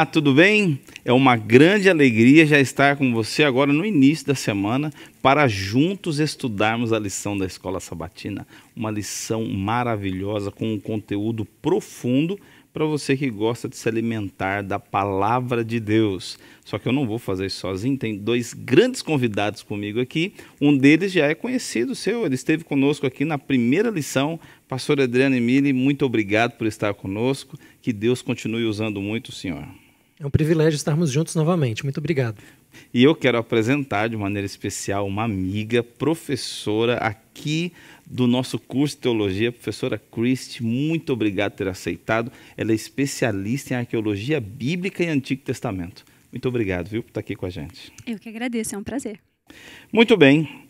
Olá, tudo bem? É uma grande alegria já estar com você agora no início da semana para juntos estudarmos a lição da Escola Sabatina, uma lição maravilhosa com um conteúdo profundo para você que gosta de se alimentar da palavra de Deus. Só que eu não vou fazer isso sozinho, tem dois grandes convidados comigo aqui. Um deles já é conhecido seu, ele esteve conosco aqui na primeira lição. Pastor Adriano Emili, muito obrigado por estar conosco. Que Deus continue usando muito o senhor. É um privilégio estarmos juntos novamente. Muito obrigado. E eu quero apresentar de maneira especial uma amiga, professora aqui do nosso curso de teologia, professora Christie. Muito obrigado por ter aceitado. Ela é especialista em arqueologia bíblica e Antigo Testamento. Muito obrigado, viu, por estar aqui com a gente. Eu que agradeço, é um prazer. Muito bem.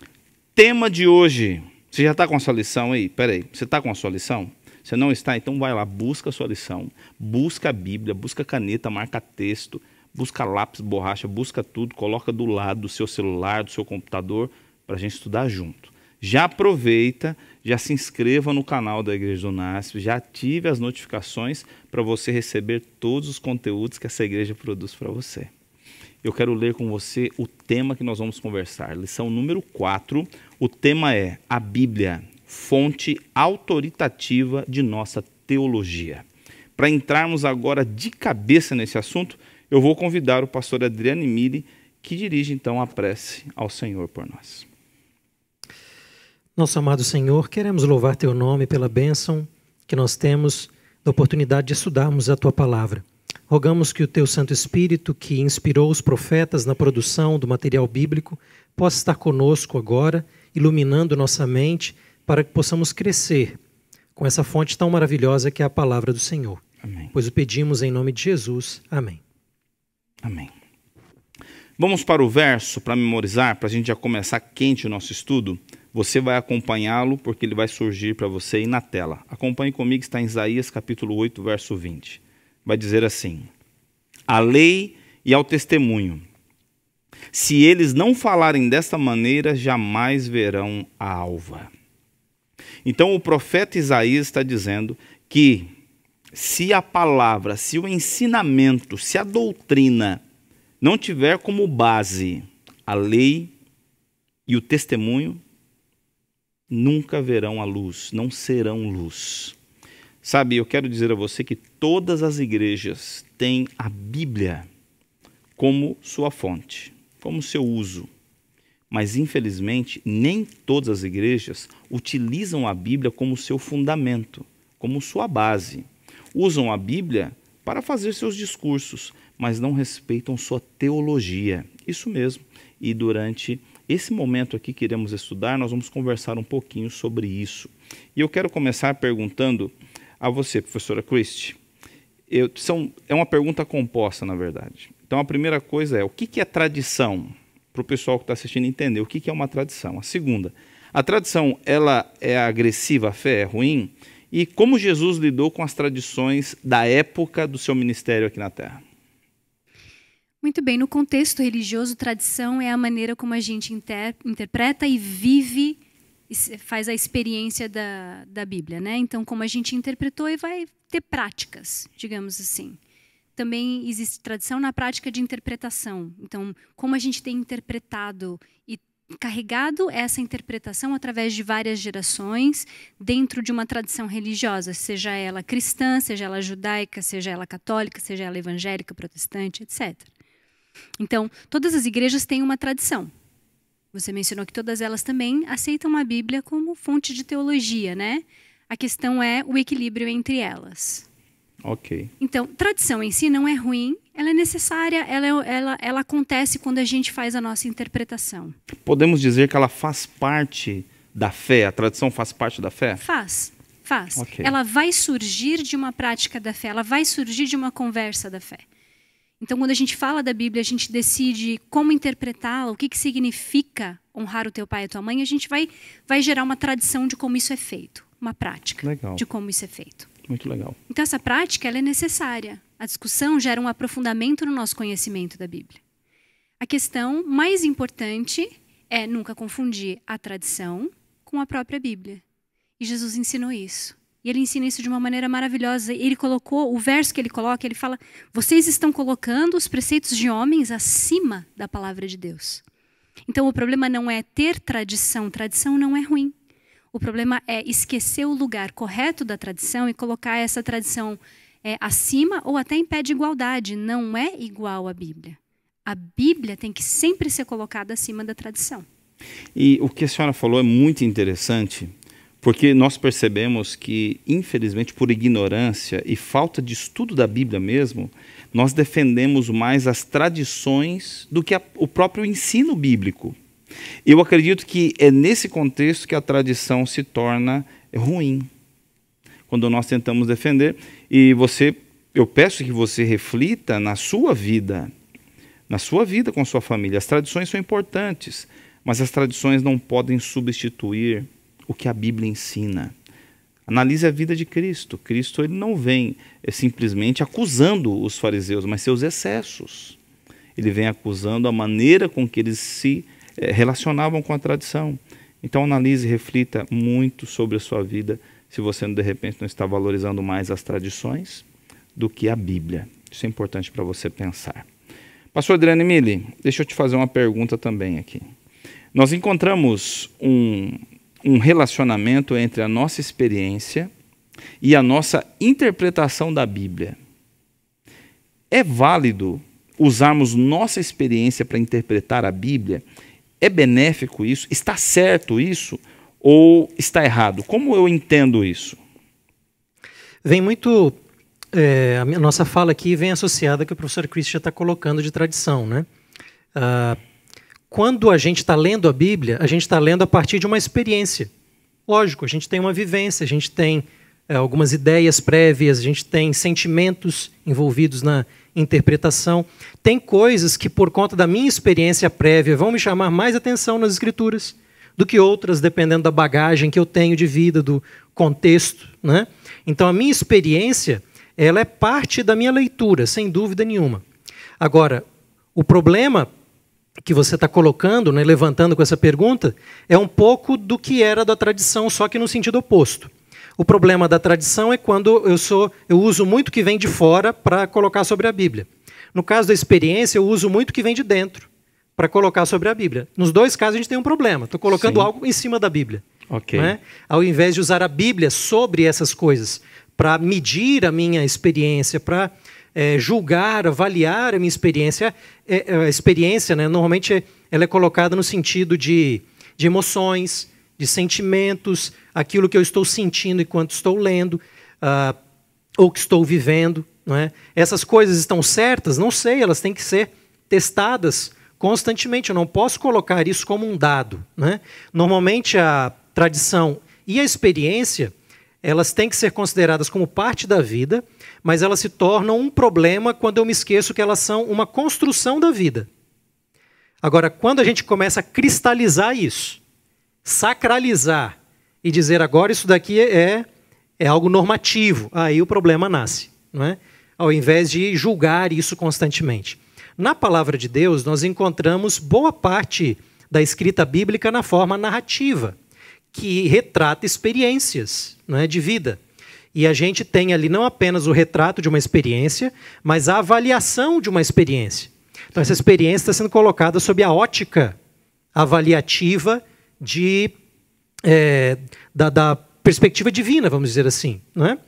Tema de hoje. Você já está com a sua lição aí? Peraí, você está com a sua lição? Você não está? Então vai lá, busca a sua lição, busca a Bíblia, busca caneta, marca texto, busca lápis, borracha, busca tudo, coloca do lado do seu celular, do seu computador, para a gente estudar junto. Já aproveita, já se inscreva no canal da Igreja do Nasce, já ative as notificações para você receber todos os conteúdos que essa igreja produz para você. Eu quero ler com você o tema que nós vamos conversar. Lição número 4, o tema é a Bíblia, fonte autoritativa de nossa teologia. Para entrarmos agora de cabeça nesse assunto, eu vou convidar o pastor Adriano Mille, que dirige então a prece ao Senhor por nós. Nosso amado Senhor, queremos louvar teu nome pela bênção que nós temos da oportunidade de estudarmos a tua palavra. Rogamos que o teu Santo Espírito, que inspirou os profetas na produção do material bíblico, possa estar conosco agora, iluminando nossa mente para que possamos crescer com essa fonte tão maravilhosa que é a palavra do Senhor. Amém. Pois o pedimos em nome de Jesus. Amém. Amém. Vamos para o verso para memorizar, para a gente já começar quente o nosso estudo. Você vai acompanhá-lo porque ele vai surgir para você aí na tela. Acompanhe comigo, está em Isaías capítulo 8, verso 20. Vai dizer assim: A lei e ao testemunho. Se eles não falarem desta maneira, jamais verão a alva. Então o profeta Isaías está dizendo que se a palavra, se o ensinamento, se a doutrina não tiver como base a lei e o testemunho, nunca verão a luz, não serão luz. Sabe, eu quero dizer a você que todas as igrejas têm a Bíblia como sua fonte, como seu uso. Mas, infelizmente, nem todas as igrejas utilizam a Bíblia como seu fundamento, como sua base. Usam a Bíblia para fazer seus discursos, mas não respeitam sua teologia. Isso mesmo. E durante esse momento aqui que iremos estudar, nós vamos conversar um pouquinho sobre isso. E eu quero começar perguntando a você, professora Christie. Eu, são, é uma pergunta composta, na verdade. Então, a primeira coisa é: o que, que é tradição? para o pessoal que está assistindo entender o que, que é uma tradição. A segunda, a tradição ela é agressiva, a fé é ruim. E como Jesus lidou com as tradições da época do seu ministério aqui na Terra? Muito bem, no contexto religioso, tradição é a maneira como a gente inter interpreta e vive, faz a experiência da, da Bíblia, né? Então, como a gente interpretou e vai ter práticas, digamos assim também existe tradição na prática de interpretação. Então, como a gente tem interpretado e carregado essa interpretação através de várias gerações dentro de uma tradição religiosa, seja ela cristã, seja ela judaica, seja ela católica, seja ela evangélica, protestante, etc. Então, todas as igrejas têm uma tradição. Você mencionou que todas elas também aceitam a Bíblia como fonte de teologia, né? A questão é o equilíbrio entre elas. Ok. Então, tradição em si não é ruim, ela é necessária, ela, é ela, ela acontece quando a gente faz a nossa interpretação. Podemos dizer que ela faz parte da fé, a tradição faz parte da fé? Faz, faz. Okay. Ela vai surgir de uma prática da fé, ela vai surgir de uma conversa da fé. Então, quando a gente fala da Bíblia, a gente decide como interpretá-la, o que, que significa honrar o teu pai e a tua mãe, a gente vai, vai gerar uma tradição de como isso é feito, uma prática Legal. de como isso é feito. Muito legal. Então essa prática é necessária. A discussão gera um aprofundamento no nosso conhecimento da Bíblia. A questão mais importante é nunca confundir a tradição com a própria Bíblia. E Jesus ensinou isso. E ele ensina isso de uma maneira maravilhosa. Ele colocou, o verso que ele coloca, ele fala: vocês estão colocando os preceitos de homens acima da palavra de Deus. Então o problema não é ter tradição, tradição não é ruim. O problema é esquecer o lugar correto da tradição e colocar essa tradição é, acima ou até em pé de igualdade. Não é igual à Bíblia. A Bíblia tem que sempre ser colocada acima da tradição. E o que a senhora falou é muito interessante, porque nós percebemos que, infelizmente, por ignorância e falta de estudo da Bíblia mesmo, nós defendemos mais as tradições do que a, o próprio ensino bíblico. Eu acredito que é nesse contexto que a tradição se torna ruim. Quando nós tentamos defender, e você, eu peço que você reflita na sua vida, na sua vida com sua família. As tradições são importantes, mas as tradições não podem substituir o que a Bíblia ensina. Analise a vida de Cristo. Cristo ele não vem é, simplesmente acusando os fariseus, mas seus excessos. Ele vem acusando a maneira com que eles se eh, relacionavam com a tradição. Então analise e reflita muito sobre a sua vida, se você de repente não está valorizando mais as tradições do que a Bíblia. Isso é importante para você pensar. Pastor Adriano Mili, deixa eu te fazer uma pergunta também aqui. Nós encontramos um, um relacionamento entre a nossa experiência e a nossa interpretação da Bíblia. É válido usarmos nossa experiência para interpretar a Bíblia? É benéfico isso? Está certo isso? Ou está errado? Como eu entendo isso? Vem muito. É, a nossa fala aqui vem associada que o professor Christian está colocando de tradição, né? Ah, quando a gente está lendo a Bíblia, a gente está lendo a partir de uma experiência. Lógico, a gente tem uma vivência, a gente tem é, algumas ideias prévias, a gente tem sentimentos envolvidos na, interpretação. Tem coisas que, por conta da minha experiência prévia, vão me chamar mais atenção nas escrituras do que outras, dependendo da bagagem que eu tenho de vida, do contexto. Né? Então, a minha experiência ela é parte da minha leitura, sem dúvida nenhuma. Agora, o problema que você está colocando, né, levantando com essa pergunta, é um pouco do que era da tradição, só que no sentido oposto. O problema da tradição é quando eu, sou, eu uso muito que vem de fora para colocar sobre a Bíblia. No caso da experiência, eu uso muito que vem de dentro para colocar sobre a Bíblia. Nos dois casos, a gente tem um problema. Estou colocando Sim. algo em cima da Bíblia. Okay. Né? Ao invés de usar a Bíblia sobre essas coisas para medir a minha experiência, para é, julgar, avaliar a minha experiência. É, é, a experiência, né, normalmente, ela é colocada no sentido de, de emoções, de sentimentos, aquilo que eu estou sentindo enquanto estou lendo, uh, ou que estou vivendo. Não é? Essas coisas estão certas? Não sei, elas têm que ser testadas constantemente. Eu não posso colocar isso como um dado. É? Normalmente, a tradição e a experiência elas têm que ser consideradas como parte da vida, mas elas se tornam um problema quando eu me esqueço que elas são uma construção da vida. Agora, quando a gente começa a cristalizar isso, sacralizar e dizer agora isso daqui é, é algo normativo, aí o problema nasce, não é? ao invés de julgar isso constantemente. Na palavra de Deus, nós encontramos boa parte da escrita bíblica na forma narrativa, que retrata experiências não é, de vida. E a gente tem ali não apenas o retrato de uma experiência, mas a avaliação de uma experiência. Então, essa experiência está sendo colocada sob a ótica avaliativa de, é, da, da, perspectiva divina, vamos dizer assim. É?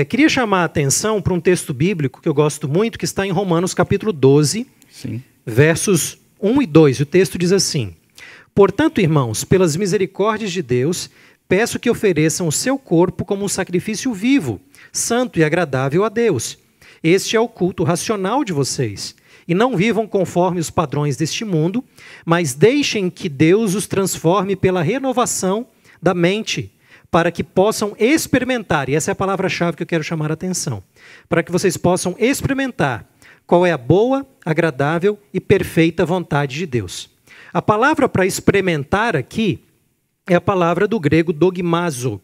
é, queria chamar a atenção para um texto bíblico que eu gosto muito, que está em Romanos capítulo 12, Sim. versos 1 e 2. O texto diz assim: Portanto, irmãos, pelas misericórdias de Deus, peço que ofereçam o seu corpo como um sacrifício vivo, santo e agradável a Deus. Este é o culto racional de vocês e não vivam conforme os padrões deste mundo, mas deixem que Deus os transforme pela renovação da mente, para que possam experimentar, e essa é a palavra-chave que eu quero chamar a atenção, para que vocês possam experimentar qual é a boa, agradável e perfeita vontade de Deus. A palavra para experimentar aqui é a palavra do grego dogmazo,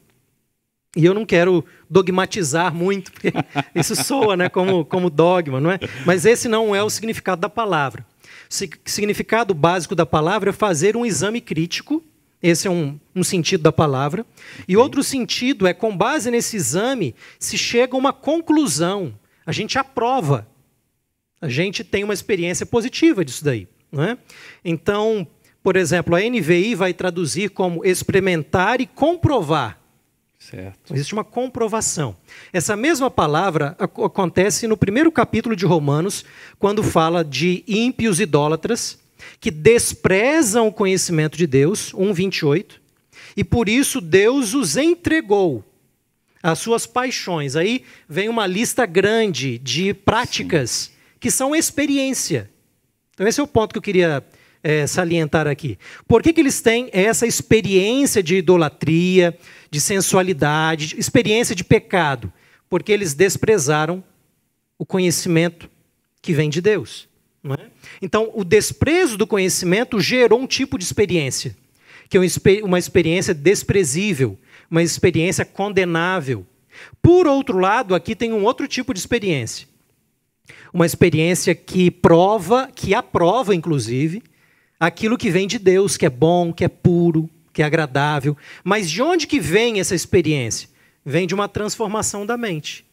e eu não quero dogmatizar muito, porque isso soa né, como, como dogma, não é? Mas esse não é o significado da palavra. O significado básico da palavra é fazer um exame crítico, esse é um, um sentido da palavra. E outro sentido é, com base nesse exame, se chega a uma conclusão, a gente aprova, a gente tem uma experiência positiva disso daí. Não é? Então, por exemplo, a NVI vai traduzir como experimentar e comprovar. Certo. Existe uma comprovação. Essa mesma palavra acontece no primeiro capítulo de Romanos, quando fala de ímpios idólatras que desprezam o conhecimento de Deus, 1:28, e por isso Deus os entregou às suas paixões. Aí vem uma lista grande de práticas Sim. que são experiência. Então esse é o ponto que eu queria é, salientar aqui. Por que, que eles têm essa experiência de idolatria, de sensualidade, experiência de pecado? Porque eles desprezaram o conhecimento que vem de Deus. É? Então, o desprezo do conhecimento gerou um tipo de experiência, que é uma experiência desprezível, uma experiência condenável. Por outro lado, aqui tem um outro tipo de experiência. Uma experiência que prova, que aprova, inclusive, aquilo que vem de Deus, que é bom, que é puro, que é agradável. Mas de onde que vem essa experiência? Vem de uma transformação da mente,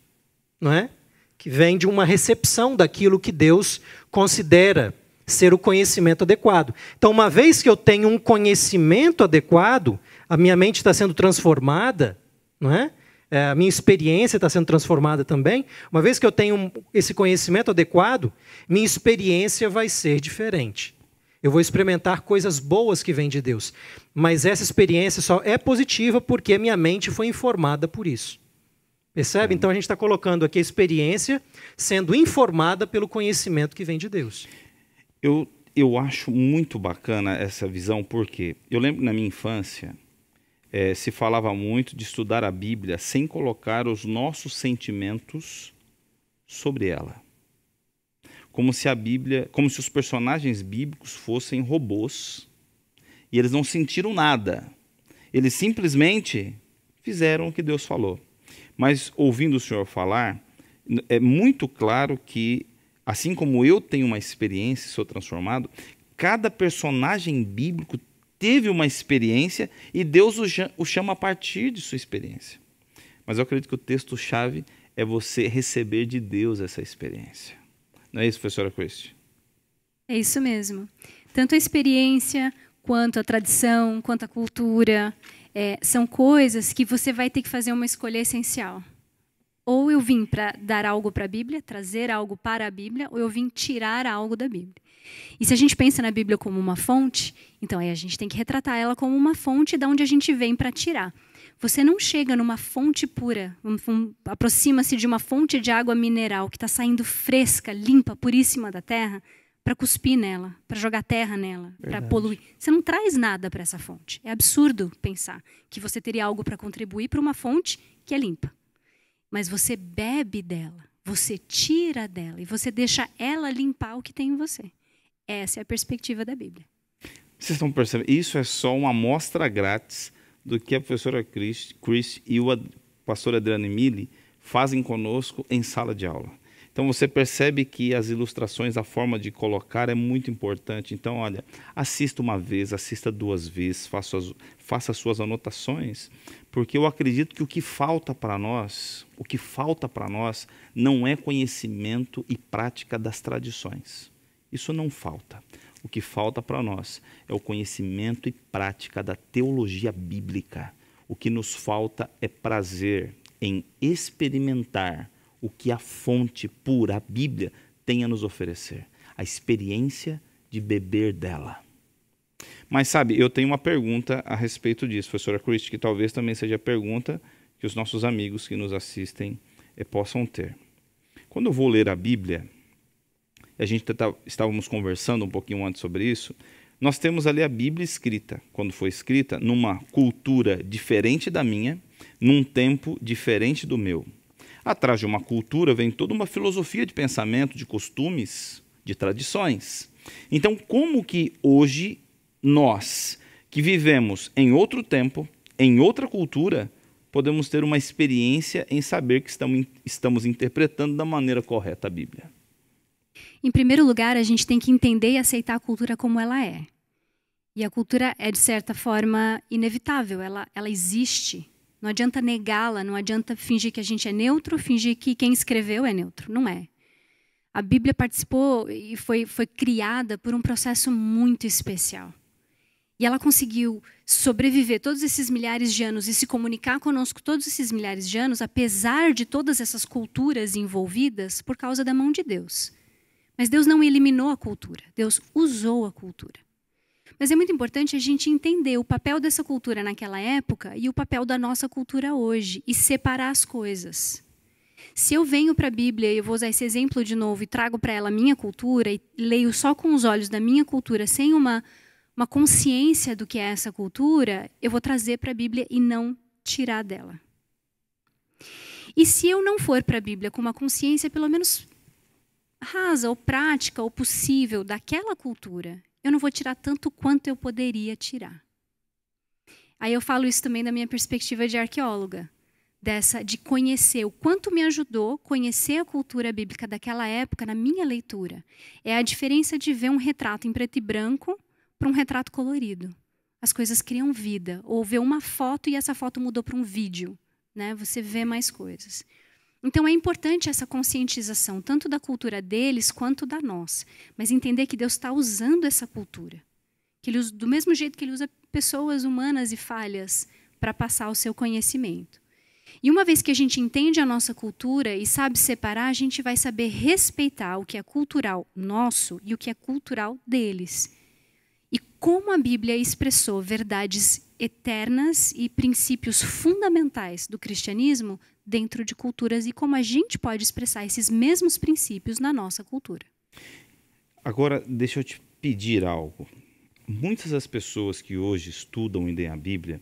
não é? Que vem de uma recepção daquilo que Deus considera ser o conhecimento adequado. Então, uma vez que eu tenho um conhecimento adequado, a minha mente está sendo transformada, não é? é a minha experiência está sendo transformada também. Uma vez que eu tenho esse conhecimento adequado, minha experiência vai ser diferente. Eu vou experimentar coisas boas que vêm de Deus. Mas essa experiência só é positiva porque a minha mente foi informada por isso. Percebe? Então a gente está colocando aqui a experiência sendo informada pelo conhecimento que vem de Deus. Eu, eu acho muito bacana essa visão, porque eu lembro na minha infância é, se falava muito de estudar a Bíblia sem colocar os nossos sentimentos sobre ela como se a Bíblia, como se os personagens bíblicos fossem robôs e eles não sentiram nada. Eles simplesmente fizeram o que Deus falou. Mas ouvindo o Senhor falar, é muito claro que, assim como eu tenho uma experiência e sou transformado, cada personagem bíblico teve uma experiência e Deus o chama a partir de sua experiência. Mas eu acredito que o texto-chave é você receber de Deus essa experiência. Não é isso, professora Quest? É isso mesmo. Tanto a experiência, quanto a tradição, quanto a cultura, é, são coisas que você vai ter que fazer uma escolha essencial. Ou eu vim para dar algo para a Bíblia, trazer algo para a Bíblia, ou eu vim tirar algo da Bíblia. E se a gente pensa na Bíblia como uma fonte, então aí a gente tem que retratar ela como uma fonte da onde a gente vem para tirar. Você não chega numa fonte pura, aproxima-se de uma fonte de água mineral que está saindo fresca, limpa, puríssima da terra, para cuspir nela, para jogar terra nela, para poluir. Você não traz nada para essa fonte. É absurdo pensar que você teria algo para contribuir para uma fonte que é limpa. Mas você bebe dela, você tira dela e você deixa ela limpar o que tem em você. Essa é a perspectiva da Bíblia. Vocês estão percebendo? Isso é só uma amostra grátis do que a professora Chris, Chris e o pastor Adriano Emili fazem conosco em sala de aula. Então você percebe que as ilustrações, a forma de colocar é muito importante. Então, olha, assista uma vez, assista duas vezes, faça as, faça suas anotações, porque eu acredito que o que falta para nós, o que falta para nós não é conhecimento e prática das tradições. Isso não falta. O que falta para nós é o conhecimento e prática da teologia bíblica. O que nos falta é prazer em experimentar o que a fonte pura, a Bíblia, tem a nos oferecer. A experiência de beber dela. Mas sabe, eu tenho uma pergunta a respeito disso, professora Christie, que talvez também seja a pergunta que os nossos amigos que nos assistem eh, possam ter. Quando eu vou ler a Bíblia, a gente tá, tá, estávamos conversando um pouquinho antes sobre isso, nós temos ali a Bíblia escrita, quando foi escrita, numa cultura diferente da minha, num tempo diferente do meu. Atrás de uma cultura vem toda uma filosofia de pensamento, de costumes, de tradições. Então, como que hoje nós, que vivemos em outro tempo, em outra cultura, podemos ter uma experiência em saber que estamos, estamos interpretando da maneira correta a Bíblia? Em primeiro lugar, a gente tem que entender e aceitar a cultura como ela é. E a cultura é, de certa forma, inevitável, ela, ela existe. Não adianta negá-la, não adianta fingir que a gente é neutro, fingir que quem escreveu é neutro. Não é. A Bíblia participou e foi, foi criada por um processo muito especial. E ela conseguiu sobreviver todos esses milhares de anos e se comunicar conosco todos esses milhares de anos, apesar de todas essas culturas envolvidas, por causa da mão de Deus. Mas Deus não eliminou a cultura, Deus usou a cultura. Mas é muito importante a gente entender o papel dessa cultura naquela época e o papel da nossa cultura hoje e separar as coisas. Se eu venho para a Bíblia, e eu vou usar esse exemplo de novo, e trago para ela a minha cultura, e leio só com os olhos da minha cultura, sem uma, uma consciência do que é essa cultura, eu vou trazer para a Bíblia e não tirar dela. E se eu não for para a Bíblia com uma consciência, pelo menos rasa ou prática ou possível daquela cultura, eu não vou tirar tanto quanto eu poderia tirar. Aí eu falo isso também da minha perspectiva de arqueóloga, dessa de conhecer o quanto me ajudou conhecer a cultura bíblica daquela época na minha leitura. É a diferença de ver um retrato em preto e branco para um retrato colorido. As coisas criam vida, ou ver uma foto e essa foto mudou para um vídeo, né? Você vê mais coisas. Então é importante essa conscientização, tanto da cultura deles quanto da nossa. Mas entender que Deus está usando essa cultura. Que ele usa, do mesmo jeito que ele usa pessoas humanas e falhas para passar o seu conhecimento. E uma vez que a gente entende a nossa cultura e sabe separar, a gente vai saber respeitar o que é cultural nosso e o que é cultural deles como a Bíblia expressou verdades eternas e princípios fundamentais do cristianismo dentro de culturas e como a gente pode expressar esses mesmos princípios na nossa cultura. Agora, deixa eu te pedir algo. Muitas das pessoas que hoje estudam e leem a Bíblia,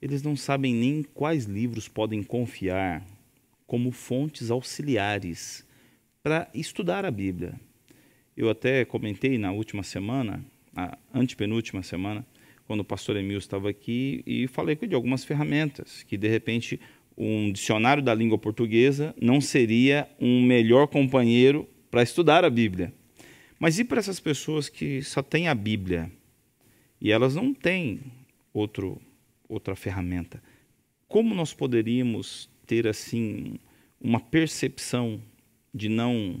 eles não sabem nem quais livros podem confiar como fontes auxiliares para estudar a Bíblia. Eu até comentei na última semana a antepenúltima semana, quando o pastor Emil estava aqui e falei com ele de algumas ferramentas que de repente um dicionário da língua portuguesa não seria um melhor companheiro para estudar a Bíblia. Mas e para essas pessoas que só têm a Bíblia e elas não têm outro outra ferramenta? Como nós poderíamos ter assim uma percepção de não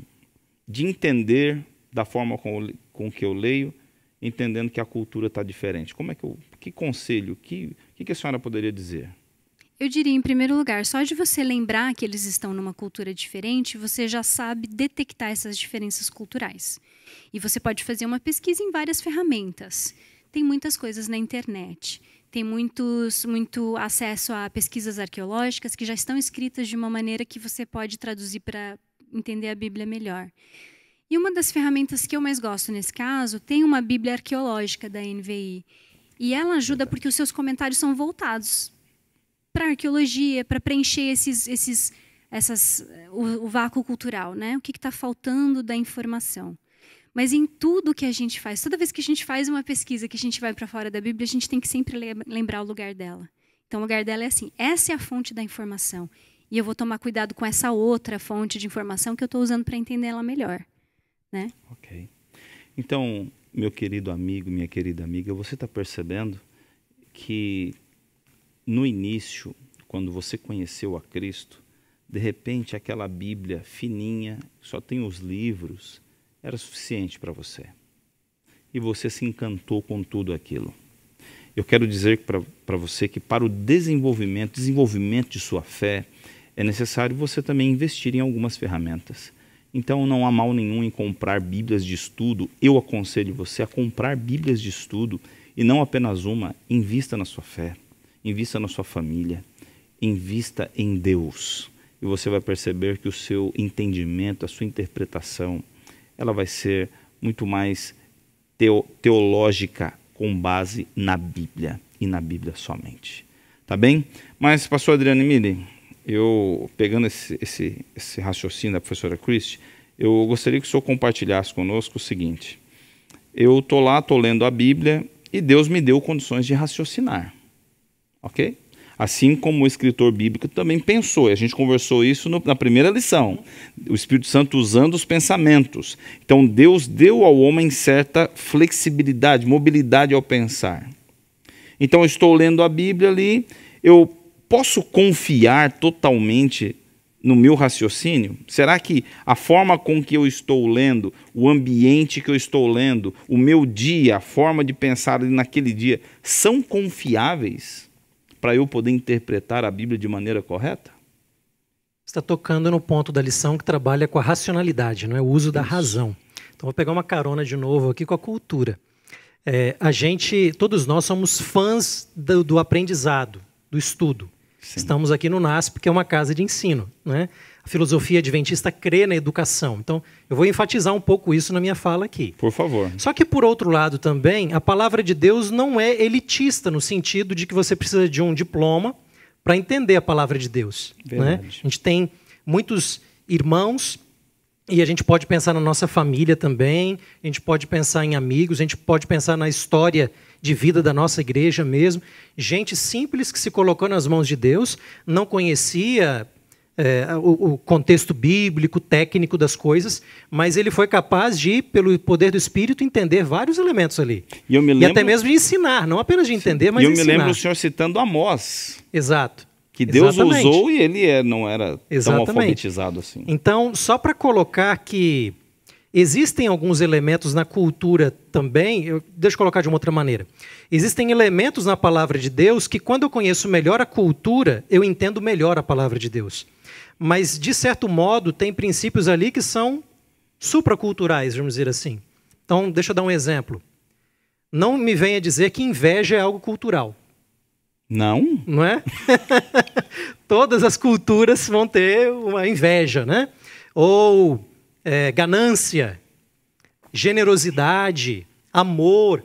de entender da forma com, com que eu leio entendendo que a cultura está diferente. Como é que eu, que conselho, que que, que a senhora poderia dizer? Eu diria, em primeiro lugar, só de você lembrar que eles estão numa cultura diferente, você já sabe detectar essas diferenças culturais. E você pode fazer uma pesquisa em várias ferramentas. Tem muitas coisas na internet. Tem muitos, muito acesso a pesquisas arqueológicas que já estão escritas de uma maneira que você pode traduzir para entender a Bíblia melhor. E uma das ferramentas que eu mais gosto nesse caso tem uma Bíblia arqueológica da NVI. E ela ajuda porque os seus comentários são voltados para arqueologia, para preencher esses, esses, essas, o, o vácuo cultural, né? O que está faltando da informação. Mas em tudo que a gente faz, toda vez que a gente faz uma pesquisa, que a gente vai para fora da Bíblia, a gente tem que sempre lembrar o lugar dela. Então, o lugar dela é assim: essa é a fonte da informação. E eu vou tomar cuidado com essa outra fonte de informação que eu estou usando para entender ela melhor né? Ok. Então, meu querido amigo, minha querida amiga, você está percebendo que no início, quando você conheceu a Cristo, de repente aquela Bíblia fininha, só tem os livros, era suficiente para você. E você se encantou com tudo aquilo. Eu quero dizer para você que para o desenvolvimento, desenvolvimento de sua fé, é necessário você também investir em algumas ferramentas. Então não há mal nenhum em comprar Bíblias de estudo. Eu aconselho você a comprar Bíblias de estudo e não apenas uma. Invista na sua fé, invista na sua família, invista em Deus. E você vai perceber que o seu entendimento, a sua interpretação, ela vai ser muito mais teo teológica com base na Bíblia e na Bíblia somente. Tá bem? Mas, pastor Adriano Emílio, eu, pegando esse, esse, esse raciocínio da professora Christie, eu gostaria que o senhor compartilhasse conosco o seguinte. Eu estou lá, estou lendo a Bíblia e Deus me deu condições de raciocinar. Ok? Assim como o escritor bíblico também pensou, e a gente conversou isso no, na primeira lição, o Espírito Santo usando os pensamentos. Então, Deus deu ao homem certa flexibilidade, mobilidade ao pensar. Então, eu estou lendo a Bíblia ali, eu posso confiar totalmente no meu raciocínio? Será que a forma com que eu estou lendo, o ambiente que eu estou lendo, o meu dia, a forma de pensar naquele dia, são confiáveis para eu poder interpretar a Bíblia de maneira correta? Está tocando no ponto da lição que trabalha com a racionalidade, não é o uso da razão. Então vou pegar uma carona de novo aqui com a cultura. É, a gente, todos nós somos fãs do, do aprendizado, do estudo. Sim. Estamos aqui no NASP, porque é uma casa de ensino. Né? A filosofia adventista crê na educação. Então, eu vou enfatizar um pouco isso na minha fala aqui. Por favor. Só que, por outro lado, também, a palavra de Deus não é elitista, no sentido de que você precisa de um diploma para entender a palavra de Deus. Né? A gente tem muitos irmãos e a gente pode pensar na nossa família também, a gente pode pensar em amigos, a gente pode pensar na história de vida da nossa igreja mesmo. Gente simples que se colocou nas mãos de Deus, não conhecia é, o, o, contexto bíblico, técnico das coisas, mas ele foi capaz de, pelo poder do Espírito, entender vários elementos ali. E, lembro... e até mesmo de ensinar, não apenas de entender, Sim. mas e eu me lembro o senhor citando Amós. Exato. Que Deus Exatamente. usou e ele é, não era Exatamente. tão alfabetizado assim. Então, só para colocar que Existem alguns elementos na cultura também, eu, deixa eu colocar de uma outra maneira. Existem elementos na palavra de Deus que, quando eu conheço melhor a cultura, eu entendo melhor a palavra de Deus. Mas, de certo modo, tem princípios ali que são supraculturais, vamos dizer assim. Então, deixa eu dar um exemplo. Não me venha dizer que inveja é algo cultural. Não? Não é? Todas as culturas vão ter uma inveja, né? Ou é, ganância, generosidade, amor.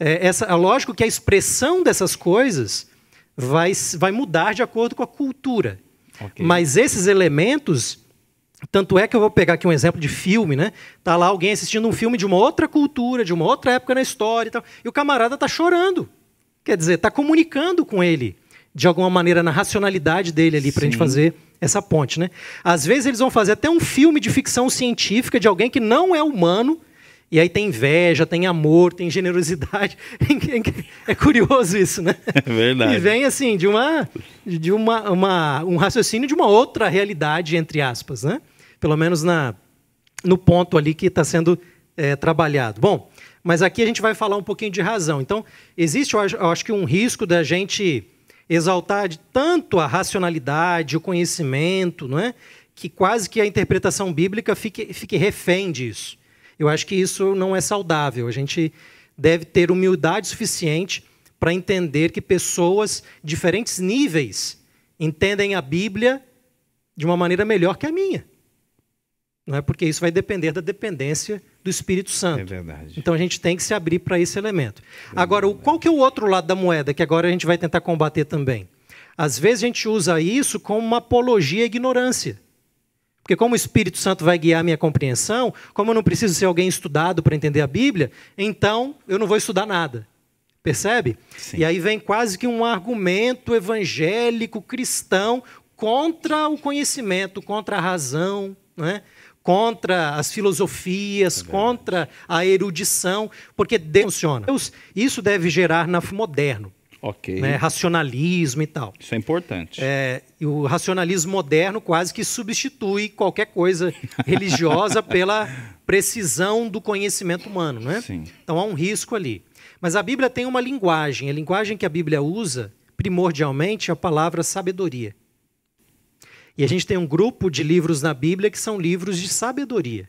É, essa, é lógico que a expressão dessas coisas vai, vai mudar de acordo com a cultura. Okay. Mas esses elementos, tanto é que eu vou pegar aqui um exemplo de filme, né? Tá lá alguém assistindo um filme de uma outra cultura, de uma outra época na história e tal, e o camarada tá chorando. Quer dizer, tá comunicando com ele de alguma maneira na racionalidade dele ali para a gente fazer essa ponte, né? Às vezes eles vão fazer até um filme de ficção científica de alguém que não é humano, e aí tem inveja, tem amor, tem generosidade. É curioso isso, né? É verdade. E vem assim de uma de uma, uma um raciocínio de uma outra realidade entre aspas, né? Pelo menos na no ponto ali que está sendo é, trabalhado. Bom, mas aqui a gente vai falar um pouquinho de razão. Então existe, eu acho que um risco da gente exaltar tanto a racionalidade, o conhecimento, não é? que quase que a interpretação bíblica fique, fique refém disso. Eu acho que isso não é saudável. A gente deve ter humildade suficiente para entender que pessoas diferentes níveis entendem a Bíblia de uma maneira melhor que a minha. Não é porque isso vai depender da dependência do Espírito Santo. É verdade. Então a gente tem que se abrir para esse elemento. É agora, qual que é o outro lado da moeda que agora a gente vai tentar combater também? Às vezes a gente usa isso como uma apologia à ignorância. Porque como o Espírito Santo vai guiar a minha compreensão, como eu não preciso ser alguém estudado para entender a Bíblia, então eu não vou estudar nada. Percebe? Sim. E aí vem quase que um argumento evangélico cristão contra o conhecimento, contra a razão, né? contra as filosofias, é contra a erudição, porque Deus funciona. Deus, isso deve gerar na moderno. ok, Né, racionalismo e tal. Isso é importante. É, o racionalismo moderno quase que substitui qualquer coisa religiosa pela precisão do conhecimento humano, né? Sim. Então há um risco ali. Mas a Bíblia tem uma linguagem, a linguagem que a Bíblia usa primordialmente é a palavra sabedoria. E a gente tem um grupo de livros na Bíblia que são livros de sabedoria.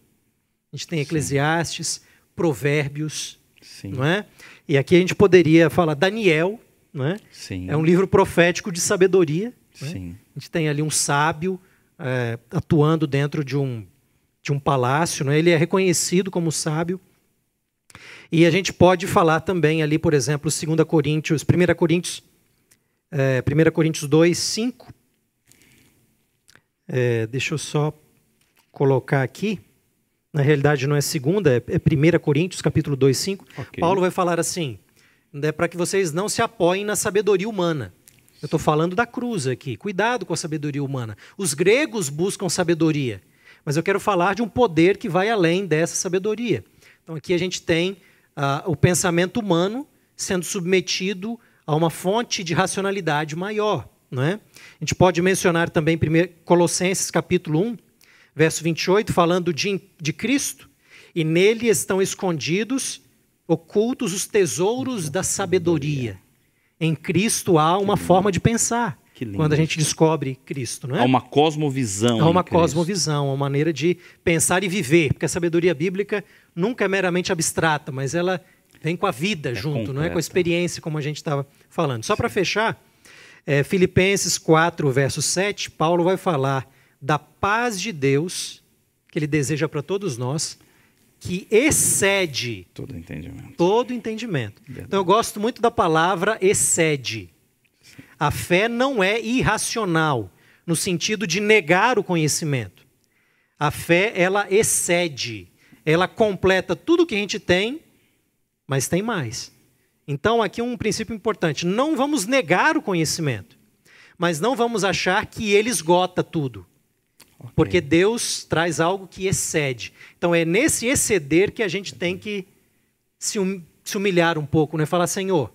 A gente tem Eclesiastes, Sim. Provérbios, Sim. não é? E aqui a gente poderia falar Daniel, não é? Sim. É um livro profético de sabedoria. É? A gente tem ali um sábio é, atuando dentro de um de um palácio, é ele é reconhecido como sábio. E a gente pode falar também ali, por exemplo, 2 Coríntios, 1 Coríntios, é, 1 Coríntios 2, 5, é, deixa eu só colocar aqui. Na realidade, não é segunda, é, 1 é Coríntios, capítulo 2, 5. Okay. Paulo vai falar assim: é para que vocês não se apoiem na sabedoria humana. Eu estou falando da cruz aqui. Cuidado com a sabedoria humana. Os gregos buscam sabedoria, mas eu quero falar de um poder que vai além dessa sabedoria. Então aqui a gente tem uh, o pensamento humano sendo submetido a uma fonte de racionalidade maior. Não é? A gente pode mencionar também primeiro, Colossenses capítulo 1, verso 28, falando de, de Cristo, e nele estão escondidos, ocultos os tesouros uhum. da sabedoria. Em Cristo há uma forma de pensar. Quando a gente descobre Cristo, não é? Há uma cosmovisão. Há uma cosmovisão, uma maneira de pensar e viver, porque a sabedoria bíblica nunca é meramente abstrata, mas ela vem com a vida é junto, não é? Com a experiência, como a gente estava falando. Só para fechar, é, Filipenses 4, verso 7, Paulo vai falar da paz de Deus, que ele deseja para todos nós, que excede todo entendimento. Todo entendimento. Então eu gosto muito da palavra excede. Sim. A fé não é irracional, no sentido de negar o conhecimento. A fé, ela excede, ela completa tudo o que a gente tem, mas tem mais. Então, aqui é um princípio importante: não vamos negar o conhecimento, mas não vamos achar que ele esgota tudo. Okay. Porque Deus traz algo que excede. Então, é nesse exceder que a gente tem que se hum, humilhar um pouco, né? falar: Senhor,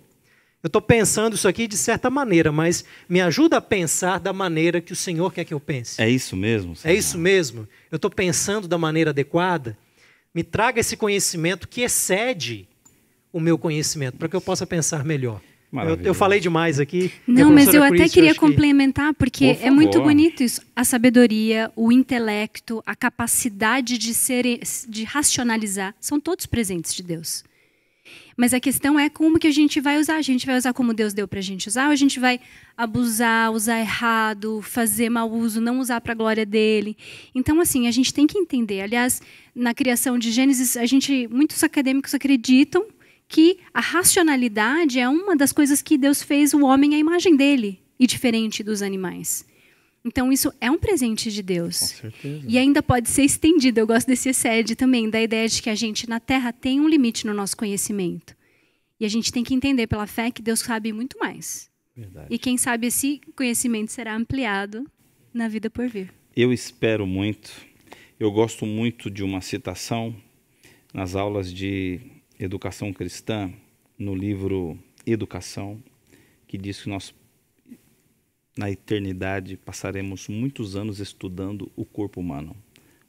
eu estou pensando isso aqui de certa maneira, mas me ajuda a pensar da maneira que o Senhor quer que eu pense. É isso mesmo? Senhor. É isso mesmo. Eu estou pensando da maneira adequada. Me traga esse conhecimento que excede o meu conhecimento, para que eu possa pensar melhor. Eu, eu, falei demais aqui. Não, mas eu até queria eu complementar, porque Por é muito bonito isso. A sabedoria, o intelecto, a capacidade de, ser, de racionalizar, são todos presentes de Deus. Mas a questão é como que a gente vai usar. A gente vai usar como Deus deu para a gente usar, ou a gente vai abusar, usar errado, fazer mau uso, não usar para a glória dele. Então, assim, a gente tem que entender. Aliás, na criação de Gênesis, a gente, muitos acadêmicos acreditam que a racionalidade é uma das coisas que Deus fez o homem à imagem dele e diferente dos animais. Então isso é um presente de Deus. Com certeza. E ainda pode ser estendido. Eu gosto desse excede também, da ideia de que a gente na Terra tem um limite no nosso conhecimento. E a gente tem que entender pela fé que Deus sabe muito mais. Verdade. E quem sabe esse conhecimento será ampliado na vida por vir. Eu espero muito. Eu gosto muito de uma citação nas aulas de Educação Cristã, no livro Educação, que diz que nós na eternidade passaremos muitos anos estudando o corpo humano,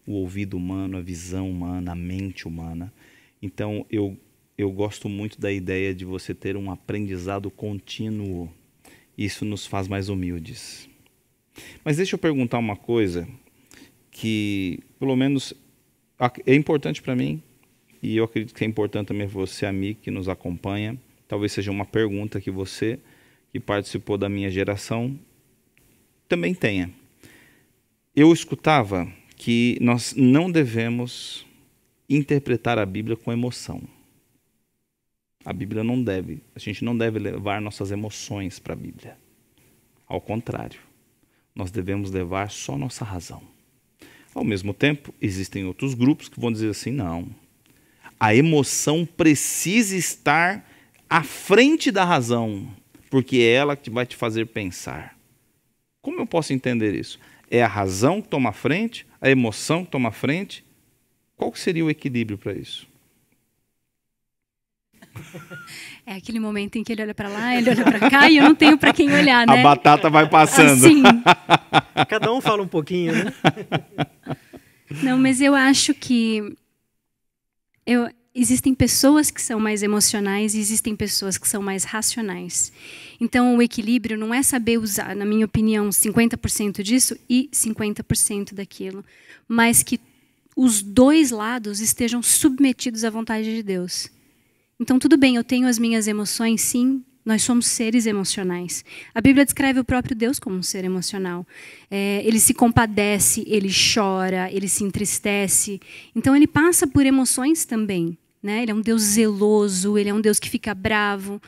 o ouvido humano, a visão humana, a mente humana. Então eu eu gosto muito da ideia de você ter um aprendizado contínuo. Isso nos faz mais humildes. Mas deixa eu perguntar uma coisa que, pelo menos, é importante para mim e eu acredito que é importante também você, amigo, que nos acompanha. Talvez seja uma pergunta que você, que participou da minha geração, também tenha. Eu escutava que nós não devemos interpretar a Bíblia com emoção. A Bíblia não deve, a gente não deve levar nossas emoções para a Bíblia. Ao contrário, nós devemos levar só nossa razão. Ao mesmo tempo, existem outros grupos que vão dizer assim: não, a emoção precisa estar à frente da razão, porque é ela que vai te fazer pensar. Como eu posso entender isso? É a razão que toma frente, a emoção que toma frente. Qual seria o equilíbrio para isso? É aquele momento em que ele olha para lá, ele olha para cá e eu não tenho para quem olhar, né? A batata vai passando. Sim. Cada um fala um pouquinho, né? Não, mas eu acho que eu, existem pessoas que são mais emocionais e existem pessoas que são mais racionais. Então, o equilíbrio não é saber usar, na minha opinião, 50% disso e 50% daquilo, mas que os dois lados estejam submetidos à vontade de Deus. Então, tudo bem, eu tenho as minhas emoções, sim, nós somos seres emocionais. A Bíblia descreve o próprio Deus como um ser emocional. É, ele se compadece, ele chora, ele se entristece. Então, ele passa por emoções também. Né? Ele é um Deus zeloso, ele é um Deus que fica bravo.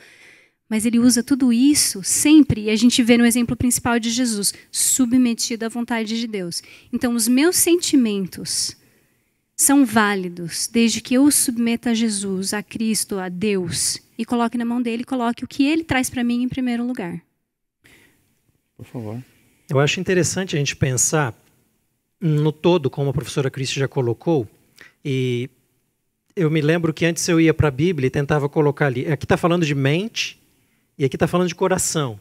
Mas ele usa tudo isso sempre, e a gente vê no exemplo principal de Jesus, submetido à vontade de Deus. Então, os meus sentimentos são válidos, desde que eu submeta a Jesus, a Cristo, a Deus, e coloque na mão dele, coloque o que ele traz para mim em primeiro lugar. Por favor. Eu acho interessante a gente pensar no todo, como a professora Cris já colocou, e eu me lembro que antes eu ia para a Bíblia e tentava colocar ali, aqui está falando de mente e aqui está falando de coração.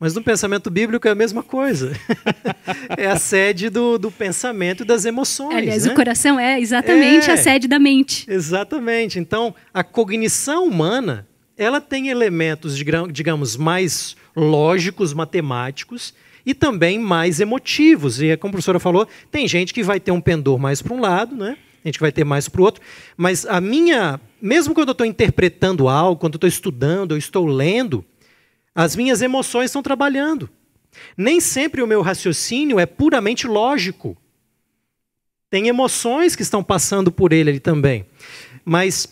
Mas no pensamento bíblico é a mesma coisa. é a sede do, do pensamento e das emoções. Aliás, né? o coração é exatamente é, a sede da mente. Exatamente. Então, a cognição humana ela tem elementos, digamos, mais lógicos, matemáticos e também mais emotivos. E, é como a professora falou, tem gente que vai ter um pendor mais para um lado, né? a gente vai ter mais para o outro. Mas a minha, mesmo quando eu estou interpretando algo, quando eu estou estudando, eu estou lendo, as minhas emoções estão trabalhando. Nem sempre o meu raciocínio é puramente lógico. Tem emoções que estão passando por ele ali também. Mas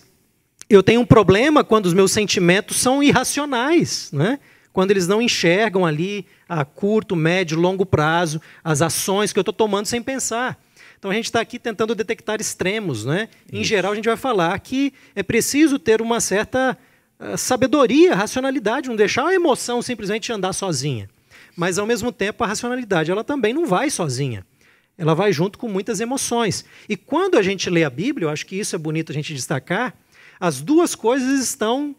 eu tenho um problema quando os meus sentimentos são irracionais, né? quando eles não enxergam ali a curto, médio, longo prazo as ações que eu estou tomando sem pensar. Então a gente está aqui tentando detectar extremos. Né? Em geral, a gente vai falar que é preciso ter uma certa ah, sabedoria, racionalidade, não deixar a emoção simplesmente andar sozinha. Mas, ao mesmo tempo, a racionalidade ela também não vai sozinha. Ela vai junto com muitas emoções. E quando a gente lê a Bíblia, eu acho que isso é bonito a gente destacar, as duas coisas estão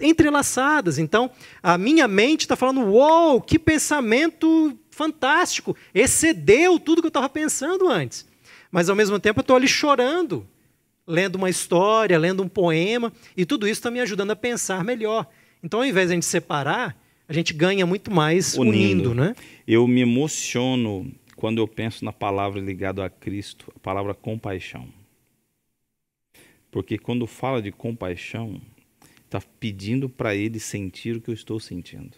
entrelaçadas. Então, a minha mente está falando: uou, que pensamento fantástico! Excedeu tudo que eu estava pensando antes. Mas, ao mesmo tempo, eu estou ali chorando lendo uma história, lendo um poema, e tudo isso está me ajudando a pensar melhor. Então, ao invés de a gente separar, a gente ganha muito mais unindo. unindo né? Eu me emociono quando eu penso na palavra ligada a Cristo, a palavra compaixão. Porque quando fala de compaixão, está pedindo para ele sentir o que eu estou sentindo.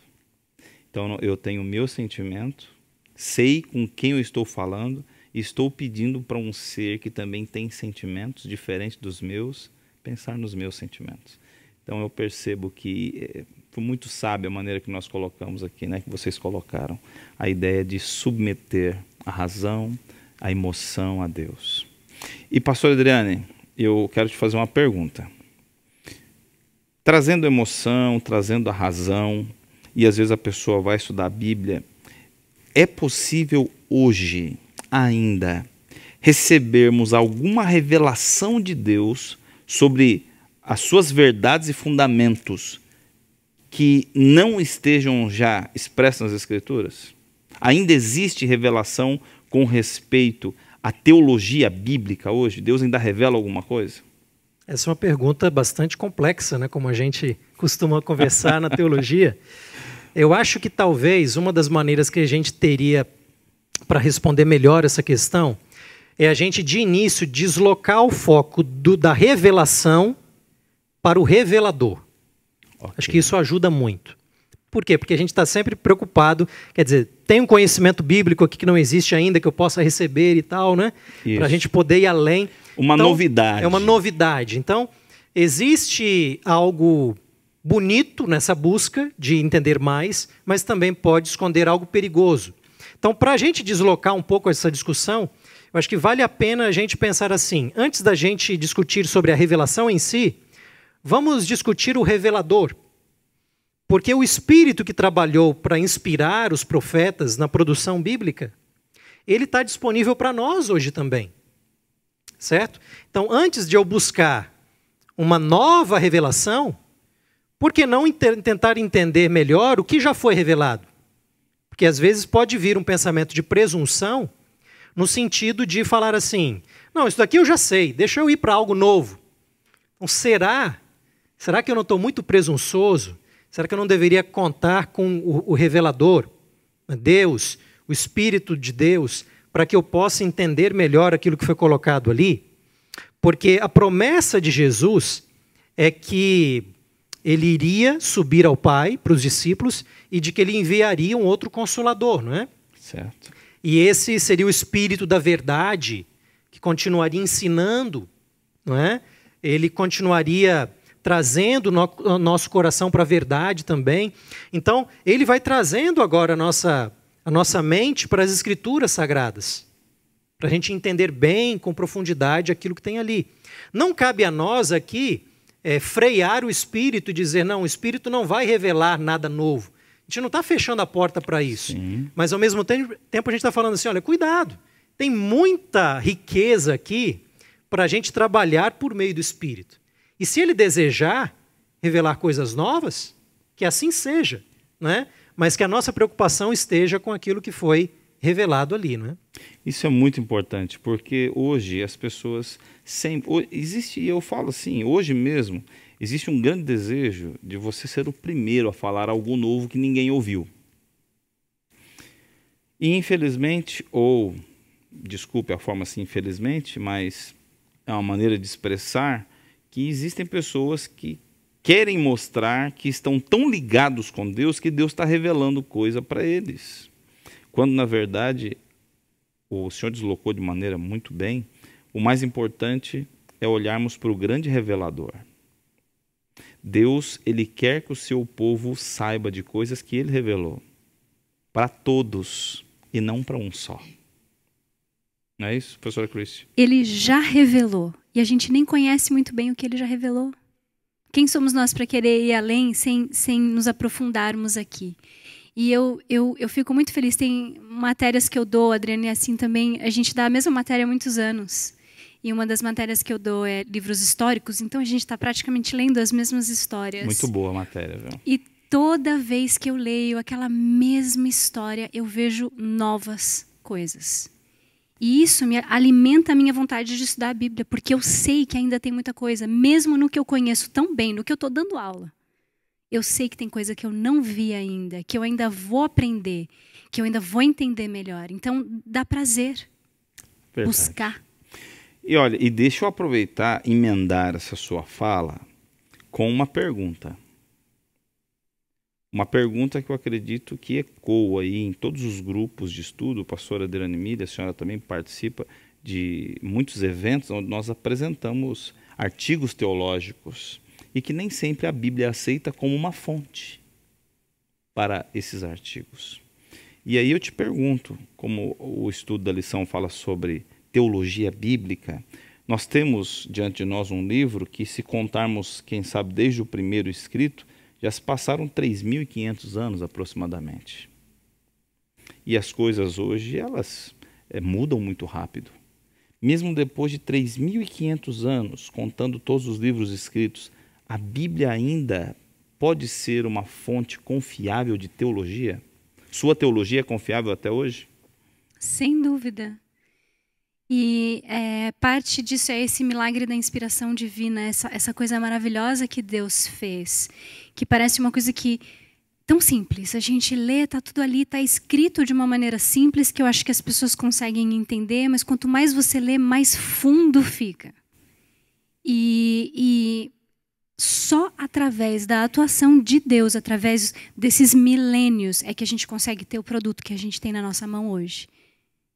Então eu tenho o meu sentimento, sei com quem eu estou falando estou pedindo para um ser que também tem sentimentos diferentes dos meus, pensar nos meus sentimentos. Então eu percebo que foi eh, muito sábia a maneira que nós colocamos aqui, né, que vocês colocaram a ideia de submeter a razão, a emoção a Deus. E pastor Adriane, eu quero te fazer uma pergunta. Trazendo emoção, trazendo a razão, e às vezes a pessoa vai estudar a Bíblia, é possível hoje ainda recebermos alguma revelação de Deus sobre as suas verdades e fundamentos que não estejam já expressas nas Escrituras? Ainda existe revelação com respeito à teologia bíblica hoje? Deus ainda revela alguma coisa? Essa é uma pergunta bastante complexa, né? como a gente costuma conversar na teologia. Eu acho que talvez uma das maneiras que a gente teria para responder melhor essa questão é a gente, de início, deslocar o foco do, da revelação para o revelador. Okay. Acho que isso ajuda muito. Por quê? Porque a gente está sempre preocupado, quer dizer, tem um conhecimento bíblico aqui que não existe ainda, que eu possa receber e tal, né? Para a gente poder ir além. Uma então, novidade. É uma novidade. Então, existe algo bonito nessa busca de entender mais, mas também pode esconder algo perigoso. Então, para a gente deslocar um pouco essa discussão, eu acho que vale a pena a gente pensar assim: antes da gente discutir sobre a revelação em si, vamos discutir o revelador. Porque o espírito que trabalhou para inspirar os profetas na produção bíblica, ele está disponível para nós hoje também. Certo? Então, antes de eu buscar uma nova revelação, por que não tentar entender melhor o que já foi revelado? Porque às vezes pode vir um pensamento de presunção no sentido de falar assim: não, isso daqui eu já sei, deixa eu ir para algo novo. Então, será? Será que eu não estou muito presunçoso? Será que eu não deveria contar com o, o revelador, Deus, o Espírito de Deus, para que eu possa entender melhor aquilo que foi colocado ali? Porque a promessa de Jesus é que ele iria subir ao Pai, para os discípulos, e de que ele enviaria um outro consolador, não é? Certo. E esse seria o espírito da verdade, que continuaria ensinando, não é? Ele continuaria trazendo no, nosso coração para a verdade também. Então, ele vai trazendo agora a nossa, a nossa mente para as escrituras sagradas, para a gente entender bem, com profundidade, aquilo que tem ali. Não cabe a nós aqui é, frear o espírito e dizer: não, o espírito não vai revelar nada novo. A gente não está fechando a porta para isso. Sim. Mas, ao mesmo tempo, a gente está falando assim: olha, cuidado, tem muita riqueza aqui para a gente trabalhar por meio do espírito. E se ele desejar revelar coisas novas, que assim seja, né? mas que a nossa preocupação esteja com aquilo que foi revelado ali. Né? Isso é muito importante, porque hoje as pessoas sempre. Existe, e eu falo assim, hoje mesmo, existe um grande desejo de você ser o primeiro a falar algo novo que ninguém ouviu. E infelizmente, ou desculpe a forma assim, infelizmente, mas é uma maneira de expressar que existem pessoas que querem mostrar que estão tão ligados com Deus que Deus está revelando coisa para eles. Quando na verdade o senhor deslocou de maneira muito bem, o mais importante é olharmos para o grande revelador. Deus, ele quer que o seu povo saiba de coisas que ele revelou para todos e não para um só. Não é isso, professora Chris? Ele já revelou. E a gente nem conhece muito bem o que ele já revelou. Quem somos nós para querer ir além sem, sem nos aprofundarmos aqui? E eu, eu, eu fico muito feliz. Tem matérias que eu dou, Adriane, assim também. A gente dá a mesma matéria há muitos anos. E uma das matérias que eu dou é livros históricos. Então a gente está praticamente lendo as mesmas histórias. Muito boa a matéria, viu? E toda vez que eu leio aquela mesma história, eu vejo novas coisas. E isso me alimenta a minha vontade de estudar a Bíblia, porque eu sei que ainda tem muita coisa, mesmo no que eu conheço tão bem, no que eu estou dando aula eu sei que tem coisa que eu não vi ainda, que eu ainda vou aprender, que eu ainda vou entender melhor. Então, dá prazer Verdade. buscar. E olha, e deixa eu aproveitar, emendar essa sua fala com uma pergunta. Uma pergunta que eu acredito que ecoa aí em todos os grupos de estudo, pastora Derani Emília, a senhora também participa de muitos eventos onde nós apresentamos artigos teológicos e que nem sempre a Bíblia aceita como uma fonte para esses artigos. E aí eu te pergunto, como o estudo da lição fala sobre teologia bíblica, nós temos diante de nós um livro que, se contarmos, quem sabe, desde o primeiro escrito, já se passaram 3.500 anos aproximadamente. E as coisas hoje, elas é, mudam muito rápido. Mesmo depois de 3.500 anos, contando todos os livros escritos, a Bíblia ainda pode ser uma fonte confiável de teologia? Sua teologia é confiável até hoje? Sem dúvida. E é, parte disso é esse milagre da inspiração divina, essa, essa coisa maravilhosa que Deus fez, que parece uma coisa que tão simples. A gente lê, tá tudo ali, tá escrito de uma maneira simples que eu acho que as pessoas conseguem entender, mas quanto mais você lê, mais fundo fica. E, e só através da atuação de Deus, através desses milênios, é que a gente consegue ter o produto que a gente tem na nossa mão hoje.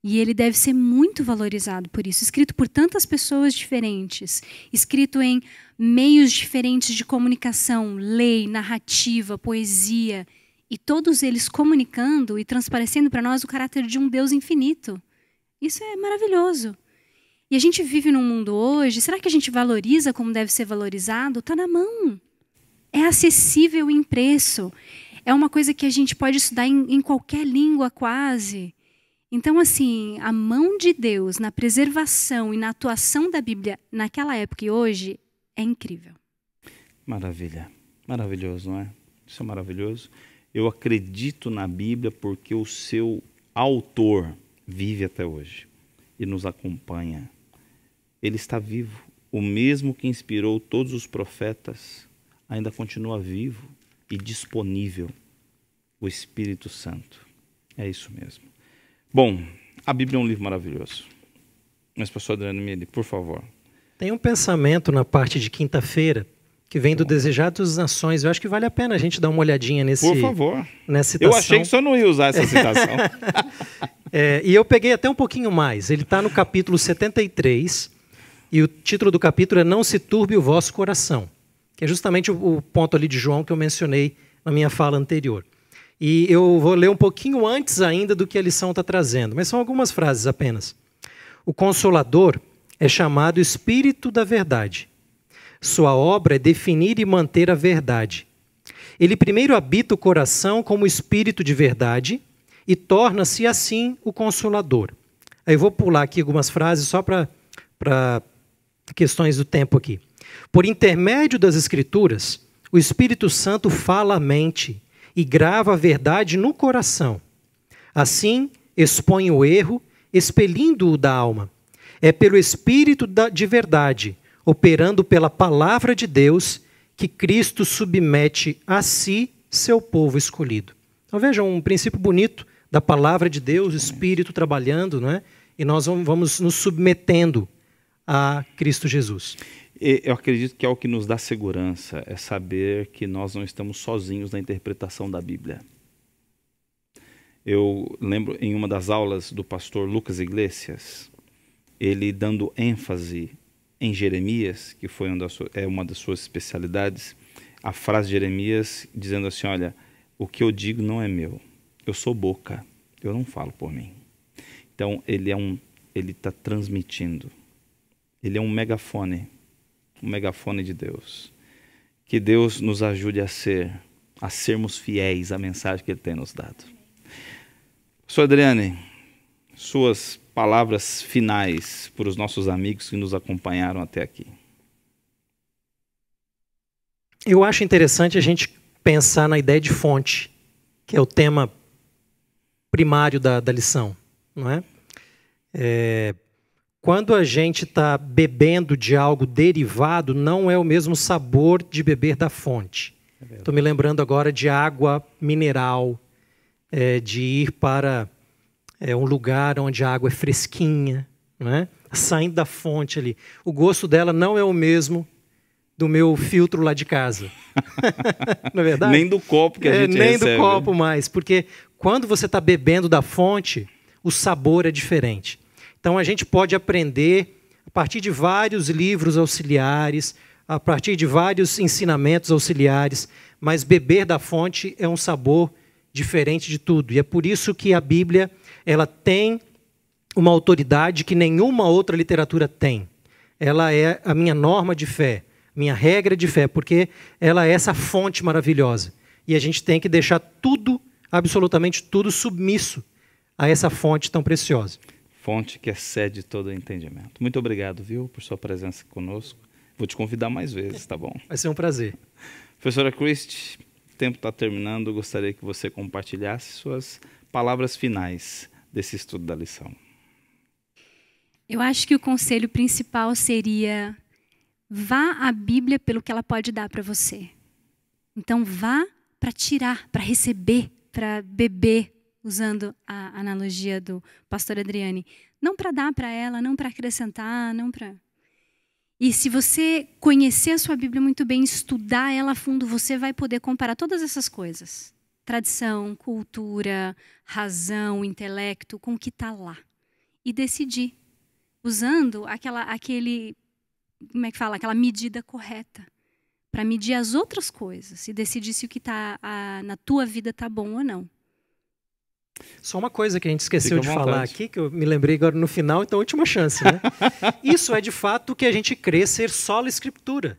E ele deve ser muito valorizado por isso. Escrito por tantas pessoas diferentes, escrito em meios diferentes de comunicação, lei, narrativa, poesia, e todos eles comunicando e transparecendo para nós o caráter de um Deus infinito. Isso é maravilhoso. E a gente vive num mundo hoje, será que a gente valoriza como deve ser valorizado? Está na mão. É acessível em preço. É uma coisa que a gente pode estudar em, em qualquer língua quase. Então, assim, a mão de Deus na preservação e na atuação da Bíblia naquela época e hoje é incrível. Maravilha. Maravilhoso, não é? Isso é maravilhoso. Eu acredito na Bíblia porque o seu autor vive até hoje e nos acompanha ele está vivo. O mesmo que inspirou todos os profetas ainda continua vivo e disponível. O Espírito Santo. É isso mesmo. Bom, a Bíblia é um livro maravilhoso. Mas, pastor Adriano Mili, por favor. Tem um pensamento na parte de quinta-feira que vem do tá Desejado das Nações. Eu acho que vale a pena a gente dar uma olhadinha nesse. Por favor. Nessa citação. Eu achei que só não ia usar essa citação. é, e eu peguei até um pouquinho mais. Ele está no capítulo 73, e o título do capítulo é Não se turbe o vosso coração, que é justamente o ponto ali de João que eu mencionei na minha fala anterior. E eu vou ler um pouquinho antes ainda do que a lição está trazendo, mas são algumas frases apenas. O Consolador é chamado Espírito da Verdade. Sua obra é definir e manter a verdade. Ele primeiro habita o coração como espírito de verdade e torna-se assim o consolador. Aí eu vou pular aqui algumas frases só para questões do tempo aqui. Por intermédio das Escrituras, o Espírito Santo fala a mente e grava a verdade no coração. Assim, expõe o erro, expelindo-o da alma. É pelo Espírito de verdade, operando pela palavra de Deus, que Cristo submete a si seu povo escolhido. Então vejam um princípio bonito da palavra de Deus, Espírito trabalhando, não é? E nós vamos nos submetendo a Cristo Jesus. Eu acredito que é o que nos dá segurança, é saber que nós não estamos sozinhos na interpretação da Bíblia. Eu lembro em uma das aulas do pastor Lucas Iglesias, ele dando ênfase em Jeremias, que foi uma suas, é uma das suas especialidades, a frase de Jeremias dizendo assim: Olha, o que eu digo não é meu, eu sou boca, eu não falo por mim. Então ele é um, ele está transmitindo ele é um megafone, um megafone de Deus. Que Deus nos ajude a ser, a sermos fiéis à mensagem que Ele tem nos dado. Sou Adriane, suas palavras finais para os nossos amigos que nos acompanharam até aqui. Eu acho interessante a gente pensar na ideia de fonte, que é o tema primário da, da lição, não é? é quando a gente está bebendo de algo derivado, não é o mesmo sabor de beber da fonte. É Estou me lembrando agora de água mineral, é, de ir para é, um lugar onde a água é fresquinha, né? saindo da fonte ali. O gosto dela não é o mesmo do meu filtro lá de casa. não é verdade? Nem do copo que a é, gente é, Nem recebe. do né? copo mais, porque quando você está bebendo da fonte, o sabor é diferente. Então a gente pode aprender a partir de vários livros auxiliares, a partir de vários ensinamentos auxiliares, mas beber da fonte é um sabor diferente de tudo. E é por isso que a Bíblia ela tem uma autoridade que nenhuma outra literatura tem. Ela é a minha norma de fé, minha regra de fé, porque ela é essa fonte maravilhosa. E a gente tem que deixar tudo, absolutamente tudo, submisso a essa fonte tão preciosa fonte que excede todo entendimento. Muito obrigado, viu, por sua presença conosco. Vou te convidar mais vezes, tá bom? Vai ser um prazer. Professora Christie, o tempo está terminando. Gostaria que você compartilhasse suas palavras finais desse estudo da lição. Eu acho que o conselho principal seria vá à Bíblia pelo que ela pode dar para você. Então vá para tirar, para receber, para beber, usando a analogia do pastor Adriane, não para dar para ela, não para acrescentar, não para. E se você conhecer a sua Bíblia muito bem, estudar ela a fundo, você vai poder comparar todas essas coisas: tradição, cultura, razão, intelecto, com o que está lá. E decidir, usando aquela, aquele, como é que fala, aquela medida correta para medir as outras coisas e decidir se o que está na tua vida está bom ou não. Só uma coisa que a gente esqueceu de falar aqui, que eu me lembrei agora no final, então última chance, né? Isso é de fato que a gente crê ser só a escritura.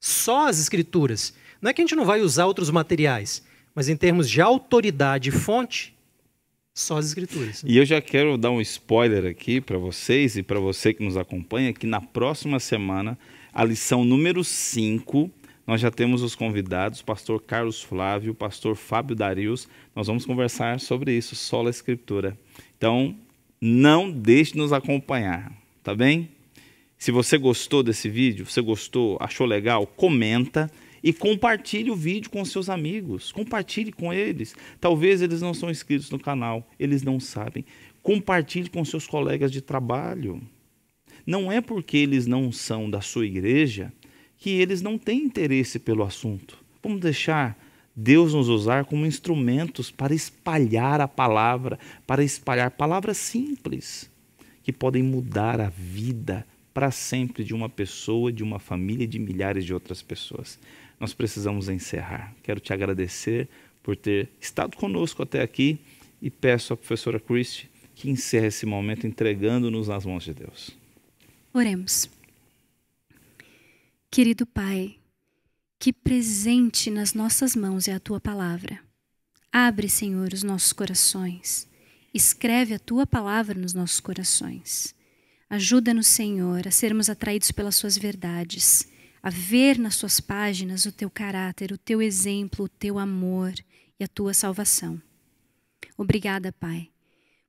Só as escrituras. Não é que a gente não vai usar outros materiais, mas em termos de autoridade e fonte, só as escrituras. E eu já quero dar um spoiler aqui para vocês e para você que nos acompanha, que na próxima semana, a lição número 5 nós já temos os convidados, pastor Carlos Flávio, pastor Fábio Darius. Nós vamos conversar sobre isso, sola escritura. Então, não deixe de nos acompanhar, tá bem? Se você gostou desse vídeo, você gostou, achou legal, comenta e compartilhe o vídeo com seus amigos. Compartilhe com eles. Talvez eles não são inscritos no canal, eles não sabem. Compartilhe com seus colegas de trabalho. Não é porque eles não são da sua igreja que eles não têm interesse pelo assunto. Vamos deixar Deus nos usar como instrumentos para espalhar a palavra, para espalhar palavras simples que podem mudar a vida para sempre de uma pessoa, de uma família e de milhares de outras pessoas. Nós precisamos encerrar. Quero te agradecer por ter estado conosco até aqui e peço à professora Christie que encerre esse momento entregando-nos nas mãos de Deus. Oremos. Querido Pai, que presente nas nossas mãos é a tua palavra. Abre, Senhor, os nossos corações. Escreve a tua palavra nos nossos corações. Ajuda-nos, Senhor, a sermos atraídos pelas suas verdades, a ver nas suas páginas o teu caráter, o teu exemplo, o teu amor e a tua salvação. Obrigada, Pai,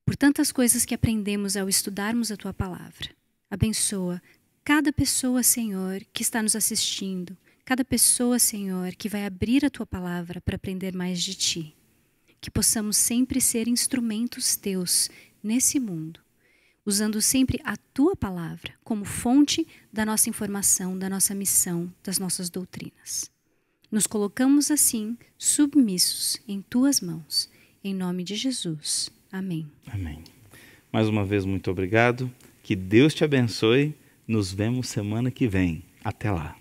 por tantas coisas que aprendemos ao estudarmos a tua palavra. Abençoa cada pessoa, Senhor, que está nos assistindo, cada pessoa, Senhor, que vai abrir a tua palavra para aprender mais de ti. Que possamos sempre ser instrumentos teus nesse mundo, usando sempre a tua palavra como fonte da nossa informação, da nossa missão, das nossas doutrinas. Nos colocamos assim, submissos em tuas mãos, em nome de Jesus. Amém. Amém. Mais uma vez, muito obrigado. Que Deus te abençoe. Nos vemos semana que vem. Até lá.